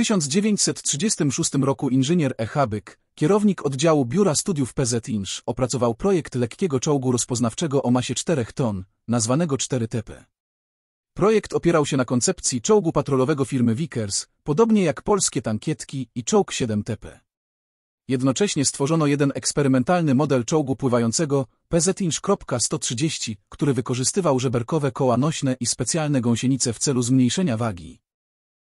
1936 roku inżynier E. Habyk, kierownik oddziału Biura Studiów PZ Inż, opracował projekt lekkiego czołgu rozpoznawczego o masie 4 ton, nazwanego 4TP. Projekt opierał się na koncepcji czołgu patrolowego firmy Vickers, podobnie jak polskie tankietki i czołg 7TP. Jednocześnie stworzono jeden eksperymentalny model czołgu pływającego PZ PZINSZ.130, który wykorzystywał żeberkowe koła nośne i specjalne gąsienice w celu zmniejszenia wagi.